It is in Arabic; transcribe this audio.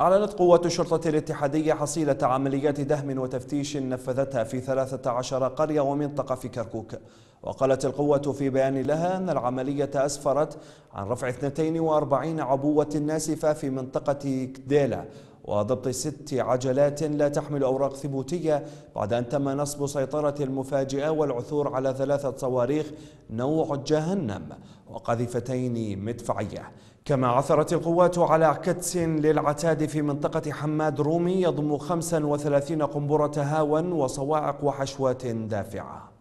أعلنت قوات الشرطة الاتحادية حصيلة عمليات دهم وتفتيش نفذتها في 13 قرية ومنطقة في كركوك وقالت القوة في بيان لها أن العملية أسفرت عن رفع 42 عبوة ناسفة في منطقة كديلا وضبط ست عجلات لا تحمل أوراق ثبوتية بعد أن تم نصب سيطرة المفاجئة والعثور على ثلاثة صواريخ نوع جهنم وقذيفتين مدفعية كما عثرت القوات على كتس للعتاد في منطقة حماد رومي يضم 35 قنبرة هاون وصواعق وحشوات دافعة